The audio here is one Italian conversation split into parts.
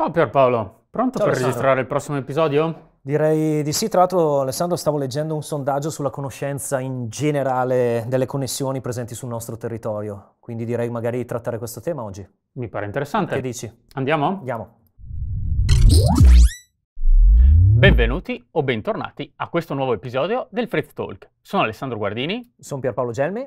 Ciao Pierpaolo, pronto Ciao per registrare il prossimo episodio? Direi di sì, tra l'altro Alessandro stavo leggendo un sondaggio sulla conoscenza in generale delle connessioni presenti sul nostro territorio, quindi direi magari di trattare questo tema oggi. Mi pare interessante. Che dici? Andiamo? Andiamo. Benvenuti o bentornati a questo nuovo episodio del Fritz Talk. Sono Alessandro Guardini. Sono Pierpaolo Gelmi.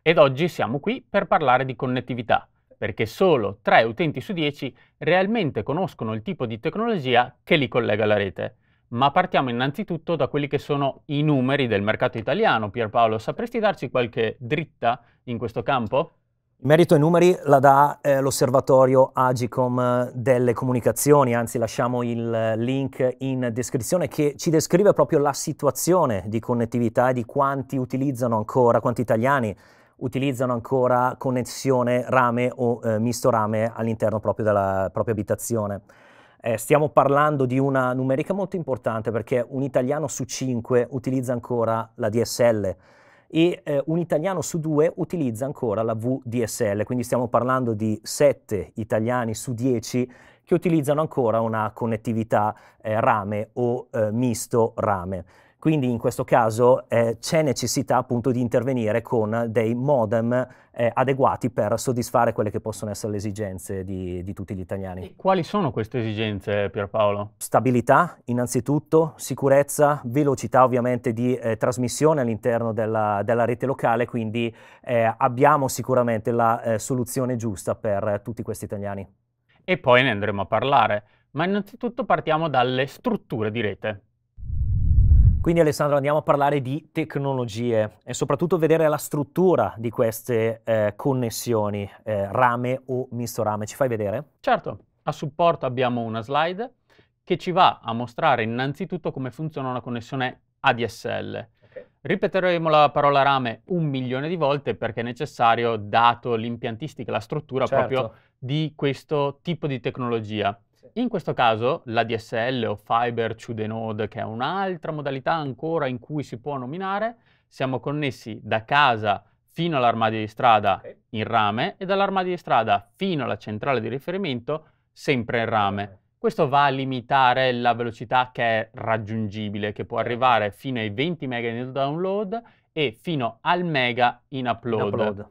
Ed oggi siamo qui per parlare di connettività perché solo 3 utenti su 10 realmente conoscono il tipo di tecnologia che li collega alla rete. Ma partiamo innanzitutto da quelli che sono i numeri del mercato italiano. Pierpaolo, sapresti darci qualche dritta in questo campo? In merito ai numeri la dà eh, l'osservatorio Agicom eh, delle comunicazioni, anzi lasciamo il link in descrizione che ci descrive proprio la situazione di connettività e di quanti utilizzano ancora, quanti italiani utilizzano ancora connessione rame o eh, misto rame all'interno proprio della propria abitazione. Eh, stiamo parlando di una numerica molto importante perché un italiano su cinque utilizza ancora la DSL e eh, un italiano su due utilizza ancora la VDSL, quindi stiamo parlando di 7 italiani su 10 che utilizzano ancora una connettività eh, rame o eh, misto rame. Quindi in questo caso eh, c'è necessità appunto di intervenire con dei modem eh, adeguati per soddisfare quelle che possono essere le esigenze di, di tutti gli italiani. E quali sono queste esigenze Pierpaolo? Stabilità innanzitutto, sicurezza, velocità ovviamente di eh, trasmissione all'interno della, della, rete locale, quindi eh, abbiamo sicuramente la eh, soluzione giusta per tutti questi italiani. E poi ne andremo a parlare, ma innanzitutto partiamo dalle strutture di rete. Quindi Alessandro andiamo a parlare di tecnologie e soprattutto vedere la struttura di queste eh, connessioni eh, rame o misto rame. Ci fai vedere? Certo, a supporto abbiamo una slide che ci va a mostrare innanzitutto come funziona una connessione ADSL. Okay. Ripeteremo la parola rame un milione di volte perché è necessario, dato l'impiantistica, la struttura certo. proprio di questo tipo di tecnologia. In questo caso la DSL o Fiber to the Node, che è un'altra modalità ancora in cui si può nominare, siamo connessi da casa fino all'armadio di strada okay. in rame e dall'armadio di strada fino alla centrale di riferimento sempre in rame. Questo va a limitare la velocità che è raggiungibile, che può arrivare fino ai 20 mega in download e fino al mega in upload. In upload.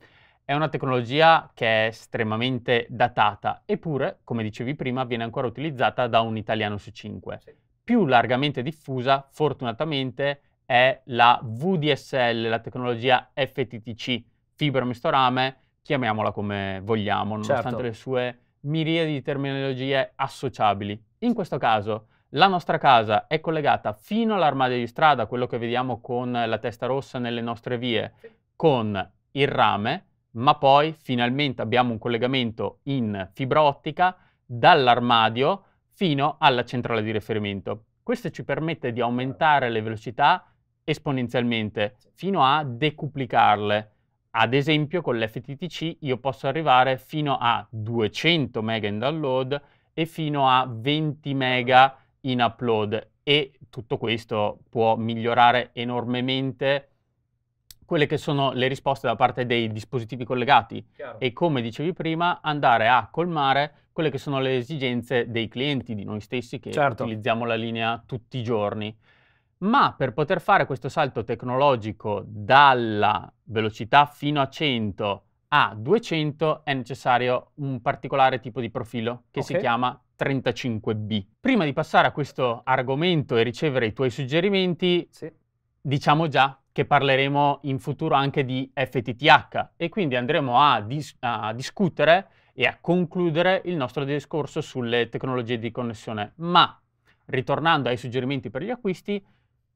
È una tecnologia che è estremamente datata, eppure, come dicevi prima, viene ancora utilizzata da un italiano su cinque. Sì. Più largamente diffusa, fortunatamente, è la VDSL, la tecnologia FTTC, fibra misto rame, chiamiamola come vogliamo, certo. nonostante certo. le sue miriadi di terminologie associabili. In questo caso, la nostra casa è collegata fino all'armadio di strada, quello che vediamo con la testa rossa nelle nostre vie, con il rame ma poi finalmente abbiamo un collegamento in fibra ottica dall'armadio fino alla centrale di riferimento. Questo ci permette di aumentare le velocità esponenzialmente fino a decuplicarle. Ad esempio con l'FTTC io posso arrivare fino a 200 mega in download e fino a 20 mega in upload e tutto questo può migliorare enormemente quelle che sono le risposte da parte dei dispositivi collegati Chiaro. e come dicevi prima andare a colmare quelle che sono le esigenze dei clienti, di noi stessi che certo. utilizziamo la linea tutti i giorni. Ma per poter fare questo salto tecnologico dalla velocità fino a 100 a 200 è necessario un particolare tipo di profilo che okay. si chiama 35B. Prima di passare a questo argomento e ricevere i tuoi suggerimenti, sì. diciamo già che parleremo in futuro anche di FTTH e quindi andremo a, dis a discutere e a concludere il nostro discorso sulle tecnologie di connessione. Ma, ritornando ai suggerimenti per gli acquisti,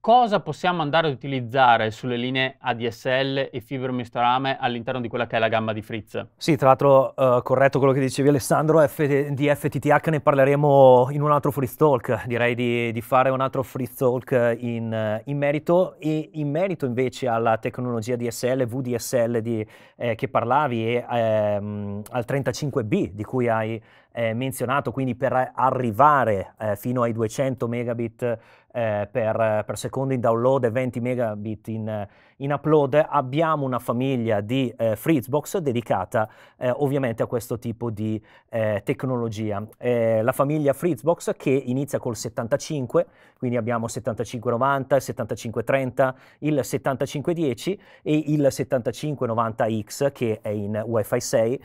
cosa possiamo andare ad utilizzare sulle linee ADSL e fibro misto rame all'interno di quella che è la gamma di Fritz? Sì, tra l'altro uh, corretto quello che dicevi Alessandro, F di FTTH ne parleremo in un altro Fritz Talk, direi di, di fare un altro Fritz Talk in, in, merito e in merito invece alla tecnologia DSL, VDSL di, eh, che parlavi e ehm, al 35B di cui hai parlato eh, menzionato, quindi per arrivare eh, fino ai 200 megabit eh, per, per, secondo in download e 20 megabit in, in upload, abbiamo una famiglia di eh, Fritzbox dedicata eh, ovviamente a questo tipo di eh, tecnologia. la famiglia Fritzbox che inizia col 75, quindi abbiamo 7590, il 7530, il 7510 e il 7590X che è in Wi-Fi 6,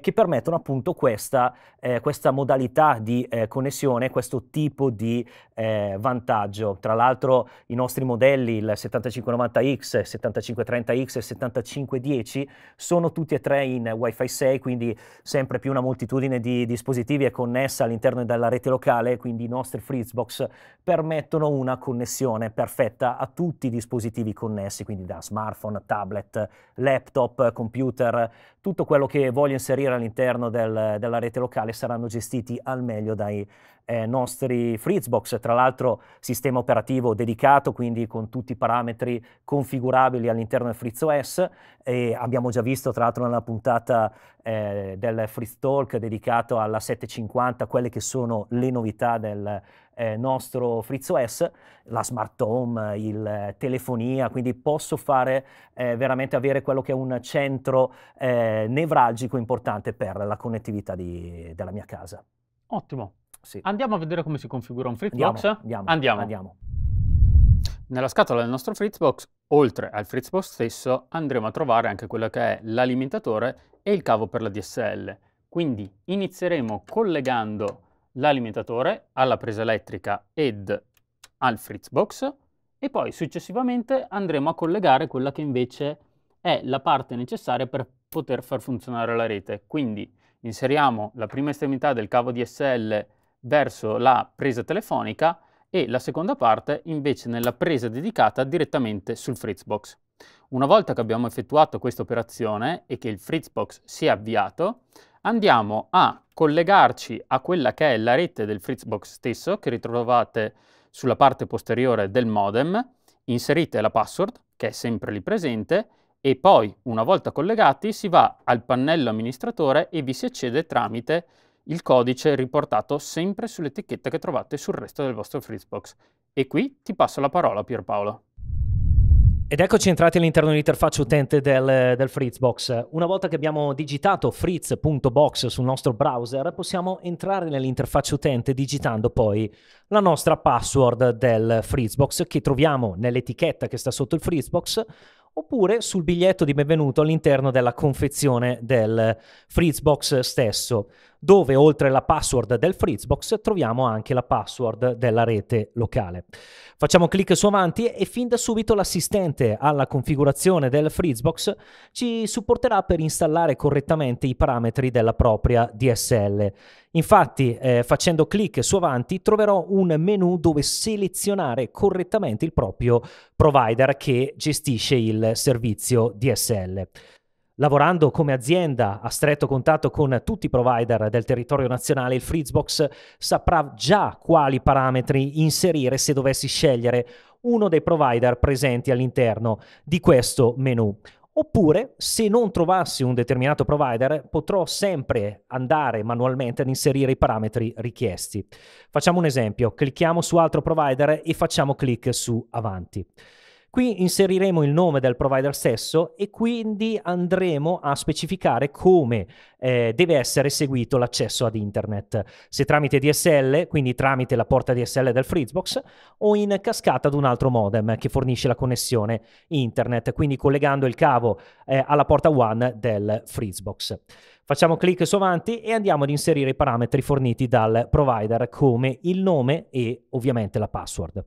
che permettono appunto questa eh, questa modalità di eh, connessione, questo tipo di eh, vantaggio. Tra l'altro i nostri modelli, il 7590X, 7530X e 7510, sono tutti e tre in Wi-Fi 6, quindi sempre più una moltitudine di dispositivi è connessa all'interno della rete locale, quindi i nostri Fritzbox permettono una connessione perfetta a tutti i dispositivi connessi, quindi da smartphone, tablet, laptop, computer, tutto quello che voglio inserire all'interno del, della rete locale quale saranno gestiti al meglio dai eh, nostri Fritzbox, tra l'altro sistema operativo dedicato, quindi con tutti i parametri configurabili all'interno del FritzOS e abbiamo già visto tra l'altro nella puntata eh, del Fritz Talk dedicato alla 750 quelle che sono le novità del eh, nostro FritzOS, la smart home, il eh, telefonia, quindi posso fare eh, veramente avere quello che è un centro eh, nevralgico importante per la connettività di, della mia casa. Ottimo. Sì. Andiamo a vedere come si configura un Fritzbox. Andiamo, andiamo, andiamo. andiamo. Nella scatola del nostro Fritzbox, oltre al Fritzbox stesso, andremo a trovare anche quello che è l'alimentatore e il cavo per la DSL. Quindi inizieremo collegando l'alimentatore alla presa elettrica ed al fritzbox e poi successivamente andremo a collegare quella che invece è la parte necessaria per poter far funzionare la rete. Quindi inseriamo la prima estremità del cavo DSL verso la presa telefonica e la seconda parte invece nella presa dedicata direttamente sul Fritzbox. Una volta che abbiamo effettuato questa operazione e che il Fritzbox si è avviato, andiamo a collegarci a quella che è la rete del Fritzbox stesso, che ritrovate sulla parte posteriore del modem, inserite la password, che è sempre lì presente, e poi, una volta collegati, si va al pannello amministratore e vi si accede tramite il codice riportato sempre sull'etichetta che trovate sul resto del vostro Fritzbox. E qui ti passo la parola, Pierpaolo. Ed eccoci entrati all'interno dell'interfaccia utente del, del, Fritzbox. Una volta che abbiamo digitato fritz.box sul nostro browser, possiamo entrare nell'interfaccia utente digitando poi la nostra password del Fritzbox che troviamo nell'etichetta che sta sotto il Fritzbox oppure sul biglietto di benvenuto all'interno della confezione del Fritzbox stesso dove oltre la password del Fritzbox troviamo anche la password della rete locale. Facciamo clic su avanti e fin da subito l'assistente alla configurazione del Fritzbox ci supporterà per installare correttamente i parametri della propria DSL. Infatti eh, facendo clic su avanti troverò un menu dove selezionare correttamente il proprio provider che gestisce il servizio DSL. Lavorando come azienda a stretto contatto con tutti i provider del territorio nazionale, il Fritzbox saprà già quali parametri inserire se dovessi scegliere uno dei provider presenti all'interno di questo menu. Oppure, se non trovassi un determinato provider, potrò sempre andare manualmente ad inserire i parametri richiesti. Facciamo un esempio, clicchiamo su altro provider e facciamo clic su avanti. Qui inseriremo il nome del provider stesso e quindi andremo a specificare come eh, deve essere seguito l'accesso ad internet, se tramite DSL, quindi tramite la porta DSL del Fritzbox, o in cascata ad un altro modem che fornisce la connessione internet, quindi collegando il cavo eh, alla porta WAN del Fritzbox. Facciamo clic su avanti e andiamo ad inserire i parametri forniti dal provider come il nome e ovviamente la password.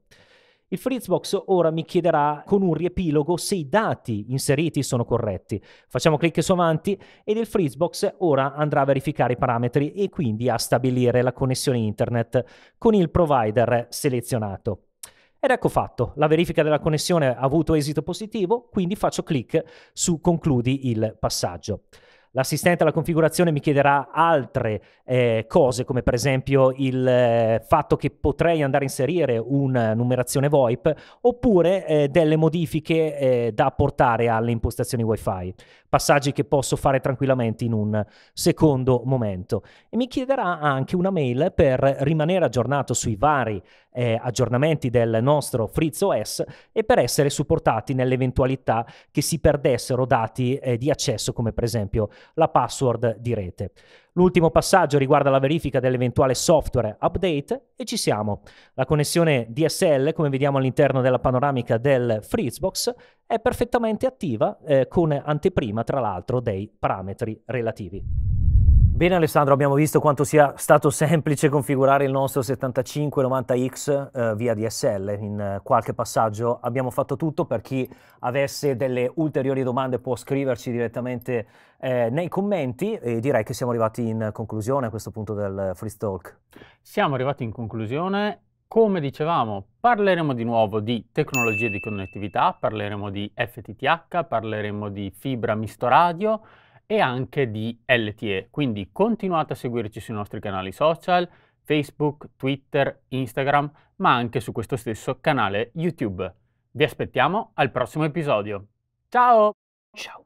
Il Fritzbox ora mi chiederà con un riepilogo se i dati inseriti sono corretti. Facciamo clic su avanti ed il Fritzbox ora andrà a verificare i parametri e quindi a stabilire la connessione internet con il provider selezionato. Ed ecco fatto, la verifica della connessione ha avuto esito positivo, quindi faccio clic su concludi il passaggio l'assistente alla configurazione mi chiederà altre eh, cose, come per esempio il eh, fatto che potrei andare a inserire una numerazione VoIP oppure eh, delle modifiche eh, da apportare alle impostazioni WiFi, passaggi che posso fare tranquillamente in un secondo momento. E mi chiederà anche una mail per rimanere aggiornato sui vari eh, aggiornamenti del nostro Fritz OS e per essere supportati nell'eventualità che si perdessero dati eh, di accesso come per esempio la password di rete. L'ultimo passaggio riguarda la verifica dell'eventuale software update e ci siamo. La connessione DSL, come vediamo all'interno della panoramica del Fritzbox, è perfettamente attiva eh, con anteprima tra l'altro dei parametri relativi. Bene Alessandro, abbiamo visto quanto sia stato semplice configurare il nostro 7590X eh, via DSL. In eh, qualche passaggio abbiamo fatto tutto. Per chi avesse delle ulteriori domande può scriverci direttamente eh, nei commenti e direi che siamo arrivati in conclusione a questo punto del Free Talk. Siamo arrivati in conclusione. Come dicevamo, parleremo di nuovo di tecnologie di connettività, parleremo di FTTH, parleremo di fibra misto radio e anche di LTE. Quindi continuate a seguirci sui nostri canali social, Facebook, Twitter, Instagram, ma anche su questo stesso canale YouTube. Vi aspettiamo al prossimo episodio. Ciao! Ciao!